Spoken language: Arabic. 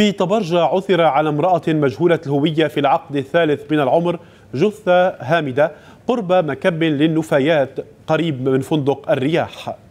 في طبرجة عثر على امرأة مجهولة الهوية في العقد الثالث من العمر جثة هامدة قرب مكب للنفايات قريب من فندق الرياح